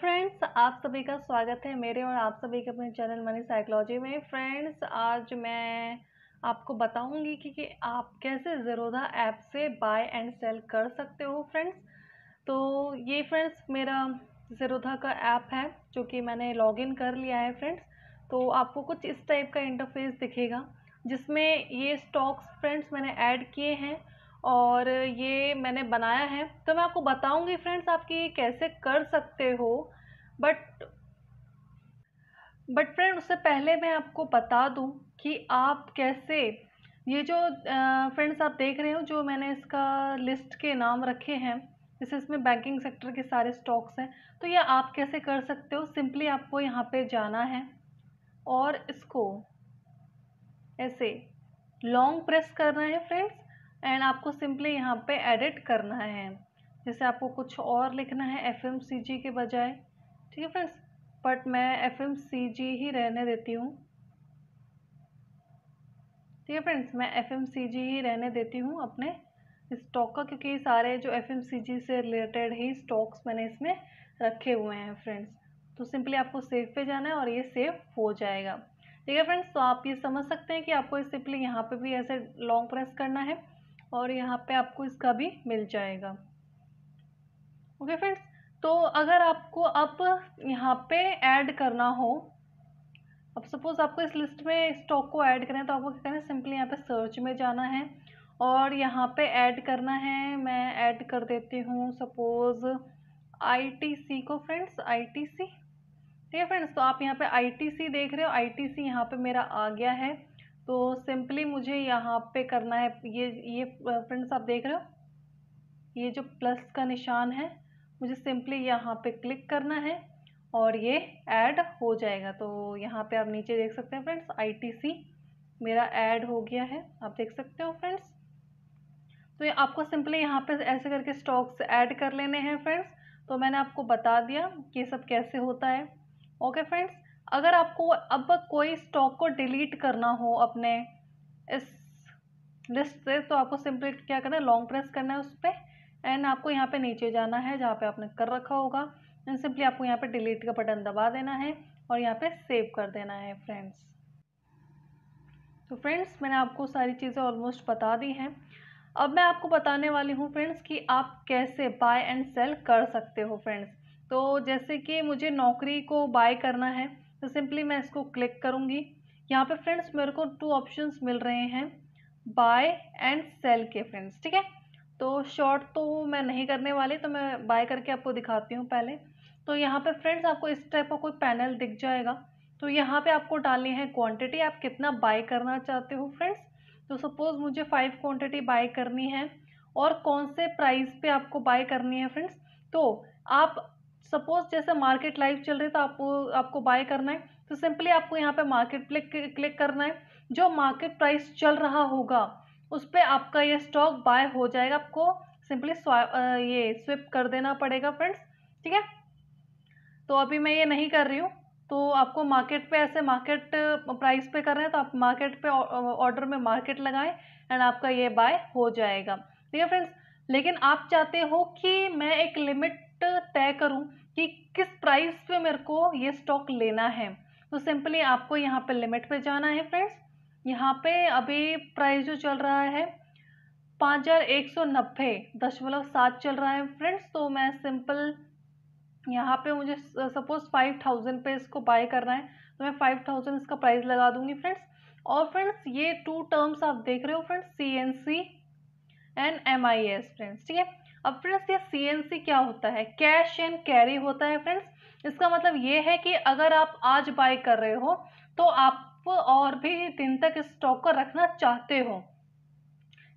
Friends आप सभी का स्वागत है मेरे और आप सभी के अपने चैनल मनी साइकोलॉजी में फ्रेंड्स आज मैं आपको बताऊंगी कि, कि आप कैसे ज़ीरोधा ऐप से बाय एंड सेल कर सकते हो फ्रेंड्स तो ये फ्रेंड्स मेरा जरोधा का ऐप है जो कि मैंने लॉगिन कर लिया है फ्रेंड्स तो आपको कुछ इस टाइप का इंटरफेस दिखेगा जिसमें ये स्टॉक्स फ्रेंड्स मैंने ऐड किए हैं और ये मैंने बनाया है तो मैं आपको बताऊंगी फ्रेंड्स आप ये कैसे कर सकते हो बट बट फ्रेंड उससे पहले मैं आपको बता दूं कि आप कैसे ये जो फ्रेंड्स आप देख रहे हो जो मैंने इसका लिस्ट के नाम रखे हैं जैसे इसमें बैंकिंग सेक्टर के सारे स्टॉक्स हैं तो ये आप कैसे कर सकते हो सिंपली आपको यहाँ पे जाना है और इसको ऐसे लॉन्ग प्रेस करना है फ्रेंड्स एंड आपको सिंपली यहाँ पे एडिट करना है जैसे आपको कुछ और लिखना है एफ एम सी जी के बजाय ठीक है फ्रेंड्स बट मैं एफ एम सी जी ही रहने देती हूँ ठीक है फ्रेंड्स मैं एफ एम सी जी ही रहने देती हूँ अपने स्टॉक का क्योंकि सारे जो एफ एम सी जी से रिलेटेड ही स्टॉक्स मैंने इसमें रखे हुए हैं फ्रेंड्स तो सिंपली आपको सेव पे जाना है और ये सेव हो जाएगा ठीक है फ्रेंड्स तो आप ये समझ सकते हैं कि आपको सिंपली यहाँ पे भी ऐसे लॉन्ग प्रेस करना है और यहाँ पे आपको इसका भी मिल जाएगा ओके फ्रेंड्स तो अगर आपको अब यहाँ पे ऐड करना हो अब सपोज़ आपको इस लिस्ट में स्टॉक को ऐड करना है तो आपको क्या करना है सिंपली यहाँ पे सर्च में जाना है और यहाँ पे ऐड करना है मैं ऐड कर देती हूँ सपोज़ आईटीसी को फ्रेंड्स आईटीसी ठीक है फ्रेंड्स तो आप यहाँ पे आईटीसी देख रहे हो आईटीसी यहाँ पर मेरा आ गया है तो सिंपली मुझे यहाँ पे करना है ये ये फ्रेंड्स आप देख रहे हो ये जो प्लस का निशान है मुझे सिंपली यहाँ पे क्लिक करना है और ये ऐड हो जाएगा तो यहाँ पे आप नीचे देख सकते हैं फ्रेंड्स आईटीसी मेरा ऐड हो गया है आप देख सकते हो फ्रेंड्स तो ये आपको सिंपली यहाँ पे ऐसे करके स्टॉक्स ऐड कर लेने हैं फ्रेंड्स तो मैंने आपको बता दिया कि सब कैसे होता है ओके फ्रेंड्स अगर आपको अब कोई स्टॉक को डिलीट करना हो अपने इस लिस्ट से तो आपको सिंपली क्या करना है लॉन्ग प्रेस करना है उस पर एंड आपको यहाँ पे नीचे जाना है जहाँ पे आपने कर रखा होगा एंड सिंपली आपको यहाँ पे डिलीट का बटन दबा देना है और यहाँ पे सेव कर देना है फ्रेंड्स तो फ्रेंड्स मैंने आपको सारी चीज़ें ऑलमोस्ट बता दी हैं अब मैं आपको बताने वाली हूँ फ्रेंड्स कि आप कैसे बाय एंड सेल कर सकते हो फ्रेंड्स तो जैसे कि मुझे नौकरी को बाय करना है तो सिंपली मैं इसको क्लिक करूँगी यहाँ पे फ्रेंड्स मेरे को टू ऑप्शंस मिल रहे हैं बाय एंड सेल के फ्रेंड्स ठीक है तो शॉर्ट तो मैं नहीं करने वाली तो मैं बाय करके आपको दिखाती हूँ पहले तो यहाँ पे फ्रेंड्स आपको इस टाइप का कोई पैनल दिख जाएगा तो यहाँ पे आपको डालनी है क्वांटिटी आप कितना बाय करना चाहते हो फ्रेंड्स तो सपोज़ मुझे फाइव क्वांटिटी बाय करनी है और कौन से प्राइस पे आपको बाय करनी है फ्रेंड्स तो आप सपोज जैसे मार्केट लाइव चल रही है तो आपको आपको बाय करना है तो सिंपली आपको यहाँ पे मार्केट क्लिक क्लिक करना है जो मार्केट प्राइस चल रहा होगा उस पर आपका ये स्टॉक बाय हो जाएगा आपको सिंपली ये स्विप कर देना पड़ेगा फ्रेंड्स ठीक है तो अभी मैं ये नहीं कर रही हूँ तो आपको मार्केट पे ऐसे मार्केट प्राइस पे कर रहे हैं तो आप मार्केट पे ऑर्डर में मार्केट लगाएं एंड आपका ये बाय हो जाएगा ठीक है फ्रेंड्स लेकिन आप चाहते हो कि मैं एक लिमिट एग्जैक्ट तय करूं कि किस प्राइस पे मेरे को ये स्टॉक लेना है तो सिंपली आपको यहाँ पे लिमिट पे जाना है फ्रेंड्स यहाँ पे अभी प्राइस जो चल रहा है पाँच हज़ार एक सौ नब्बे दशमलव सात चल रहा है फ्रेंड्स तो मैं सिंपल यहाँ पे मुझे सपोज फाइव थाउजेंड पे इसको बाय करना है तो मैं फाइव थाउजेंड इसका प्राइस लगा दूंगी फ्रेंड्स और फ्रेंड्स ये टू टर्म्स आप देख रहे हो friends C N C and M I S friends ठीक है अब फ्रेंड्स ये सी क्या होता है कैश एंड कैरी होता है फ्रेंड्स इसका मतलब ये है कि अगर आप आज बाय कर रहे हो तो आप और भी दिन तक स्टॉक को रखना चाहते हो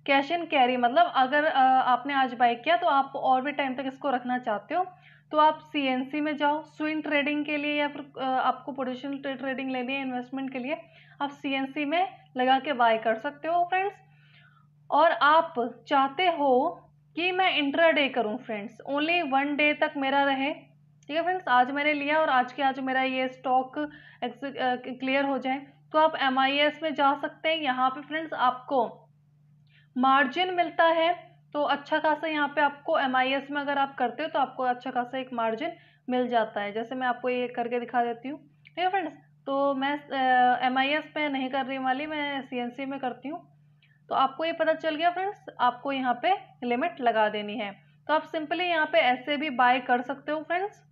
कैश एंड कैरी मतलब अगर आपने आज बाय किया तो आप और भी टाइम तक इसको रखना चाहते हो तो आप सी में जाओ स्विंग ट्रेडिंग के लिए या फिर आपको पोजिशन ट्रेडिंग लेनी है इन्वेस्टमेंट के लिए आप सी में लगा के बाय कर सकते हो फ्रेंड्स और आप चाहते हो कि मैं इंट्रा डे करूँ फ्रेंड्स ओनली वन डे तक मेरा रहे ठीक है फ्रेंड्स आज मैंने लिया और आज के आज मेरा ये स्टॉक क्लियर हो जाए तो आप एम में जा सकते हैं यहाँ पे फ्रेंड्स आपको मार्जिन मिलता है तो अच्छा खासा यहाँ पे आपको एम में अगर आप करते हो तो आपको अच्छा खासा एक मार्जिन मिल जाता है जैसे मैं आपको ये करके दिखा देती हूँ ठीक है फ्रेंड्स तो मैं एम आई एस में नहीं कर रही वाली मैं सी एन सी में करती हूँ तो आपको ये पता चल गया फ्रेंड्स आपको यहाँ पे लिमिट लगा देनी है तो आप सिंपली यहाँ पे ऐसे भी बाय कर सकते हो फ्रेंड्स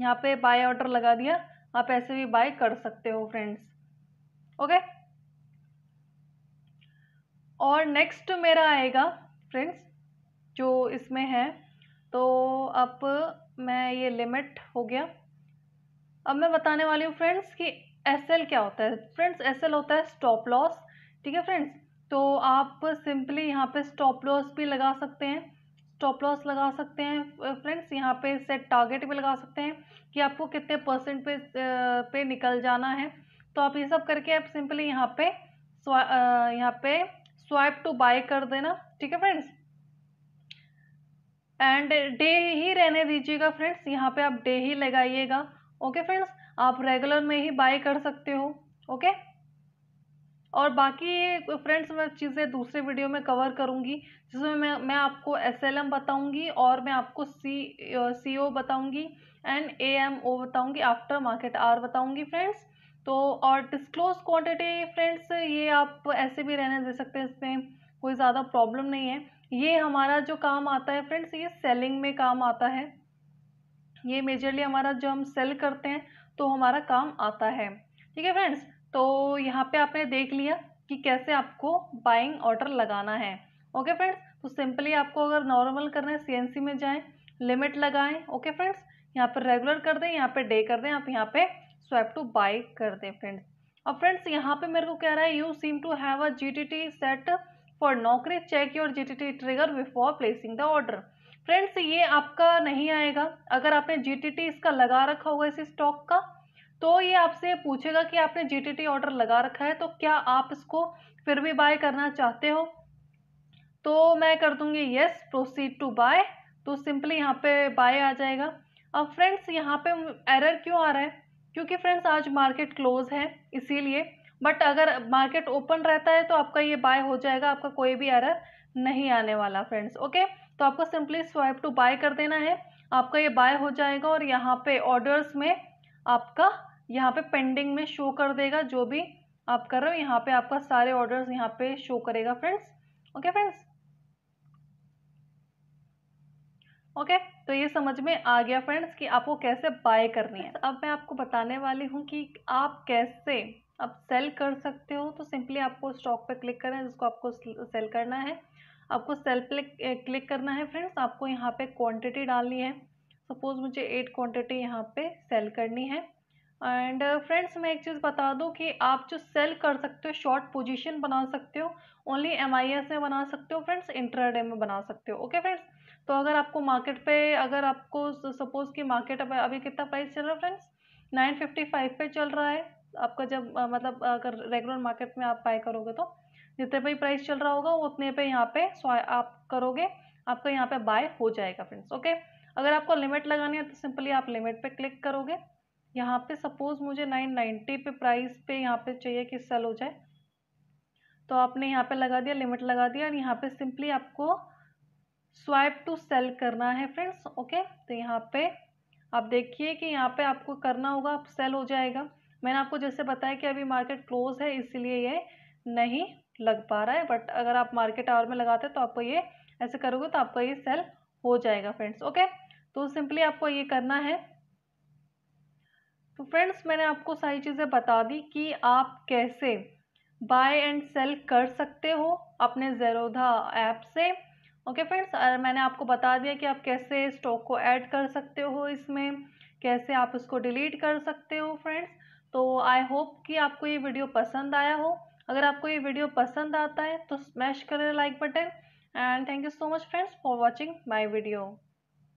यहाँ पे बाय ऑर्डर लगा दिया आप ऐसे भी बाय कर सकते हो फ्रेंड्स ओके और नेक्स्ट मेरा आएगा फ्रेंड्स जो इसमें है तो अब मैं ये लिमिट हो गया अब मैं बताने वाली हूँ फ्रेंड्स कि एस क्या होता है फ्रेंड्स एस होता है स्टॉप लॉस ठीक है फ्रेंड्स तो आप सिंपली यहाँ पे स्टॉप लॉस भी लगा सकते हैं स्टॉप लॉस लगा सकते हैं फ्रेंड्स यहाँ पे सेट टारगेट भी लगा सकते हैं कि आपको कितने परसेंट पे पे निकल जाना है तो आप ये सब करके आप सिंपली यहाँ पे यहाँ पे स्वाइप टू बाय कर देना ठीक है फ्रेंड्स एंड डे ही रहने दीजिएगा फ्रेंड्स यहाँ पे आप डे ही लगाइएगा ओके फ्रेंड्स आप रेगुलर में ही बाय कर सकते हो ओके okay? और बाकी फ्रेंड्स मैं चीज़ें दूसरे वीडियो में कवर करूँगी जिसमें मैं मैं आपको एस एल एम बताऊँगी और मैं आपको सी सी ओ बताऊँगी एंड ए एम ओ बताऊँगी आफ्टर मार्केट आर बताऊँगी फ्रेंड्स तो और डिस्क्लोज क्वांटिटी फ्रेंड्स ये आप ऐसे भी रहने दे सकते हैं इसमें कोई ज़्यादा प्रॉब्लम नहीं है ये हमारा जो काम आता है फ्रेंड्स ये सेलिंग में काम आता है ये मेजरली हमारा जो हम सेल करते हैं तो हमारा काम आता है ठीक है फ्रेंड्स तो यहाँ पे आपने देख लिया कि कैसे आपको बाइंग ऑर्डर लगाना है ओके फ्रेंड्स तो सिंपली आपको अगर नॉर्मल करना है सी में जाएं लिमिट लगाएं ओके फ्रेंड्स यहाँ पर रेगुलर कर दें यहाँ पे डे कर दें आप यहाँ पे स्वैप टू बाई कर दें फ्रेंड्स और फ्रेंड्स यहाँ पे मेरे को कह रहा है you seem to have a T set for Naukri check your G T T trigger before placing the order friends ये आपका नहीं आएगा अगर आपने जी टी टी इसका लगा रखा होगा इसी स्टॉक का तो ये आपसे पूछेगा कि आपने जीटीटी ऑर्डर लगा रखा है तो क्या आप इसको फिर भी बाय करना चाहते हो तो मैं कर दूंगी येस प्रोसीड टू बाय तो सिंपली यहाँ पे बाय आ जाएगा अब फ्रेंड्स यहाँ पे एरर क्यों आ रहा है क्योंकि फ्रेंड्स आज मार्केट क्लोज है इसीलिए बट अगर मार्केट ओपन रहता है तो आपका ये बाय हो जाएगा आपका कोई भी एरर नहीं आने वाला फ्रेंड्स ओके तो आपको सिंपली स्वाइप टू बाय कर देना है आपका ये बाय हो जाएगा और यहाँ पे ऑर्डर्स में आपका यहाँ पे पेंडिंग में शो कर देगा जो भी आप कर रहे हो यहाँ पे आपका सारे ऑर्डर्स यहाँ पे शो करेगा फ्रेंड्स ओके फ्रेंड्स ओके तो ये समझ में आ गया फ्रेंड्स कि आपको कैसे बाय करनी है अब मैं आपको बताने वाली हूँ कि आप कैसे आप सेल कर सकते हो तो सिंपली आपको स्टॉक पे क्लिक करना है जिसको आपको सेल करना है आपको सेल पे क्लिक करना है फ्रेंड्स आपको यहाँ पे क्वांटिटी डालनी है सपोज़ मुझे एट क्वांटिटी यहाँ पे सेल करनी है एंड फ्रेंड्स uh, मैं एक चीज़ बता दूँ कि आप जो सेल कर सकते हो शॉर्ट पोजीशन बना सकते हो ओनली एम में बना सकते हो फ्रेंड्स इंटरडे में बना सकते हो ओके फ्रेंड्स तो अगर आपको मार्केट पे अगर आपको सपोज़ कि मार्केट अभी कितना प्राइस चल रहा है फ्रेंड्स नाइन फिफ्टी फाइव पे चल रहा है आपका जब मतलब अगर रेगुलर मार्केट में आप बाई करोगे तो जितने पर प्राइस चल रहा होगा उतने पर यहाँ पे आप करोगे आपका यहाँ पे बाय हो जाएगा फ्रेंड्स ओके अगर आपको लिमिट लगानी है तो सिंपली आप लिमिट पे क्लिक करोगे यहाँ पे सपोज़ मुझे नाइन नाइन्टी पे प्राइस पे यहाँ पे चाहिए कि सेल हो जाए तो आपने यहाँ पे लगा दिया लिमिट लगा दिया और यहाँ पे सिंपली आपको स्वाइप टू सेल करना है फ्रेंड्स ओके तो यहाँ पे आप देखिए कि यहाँ पे आपको करना होगा आप सेल हो जाएगा मैंने आपको जैसे बताया कि अभी मार्केट क्लोज है इसीलिए ये नहीं लग पा रहा है बट अगर आप मार्केट आवर में लगाते तो आपको ये ऐसे करोगे तो आपका ये सेल हो जाएगा फ्रेंड्स ओके तो सिंपली आपको ये करना है तो फ्रेंड्स मैंने आपको सारी चीज़ें बता दी कि आप कैसे बाय एंड सेल कर सकते हो अपने ज़ेरोधा ऐप से ओके okay फ्रेंड्स मैंने आपको बता दिया कि आप कैसे स्टॉक को ऐड कर सकते हो इसमें कैसे आप उसको डिलीट कर सकते हो फ्रेंड्स तो आई होप कि आपको ये वीडियो पसंद आया हो अगर आपको ये वीडियो पसंद आता है तो स्मैश करें like button and thank you so much friends for watching my video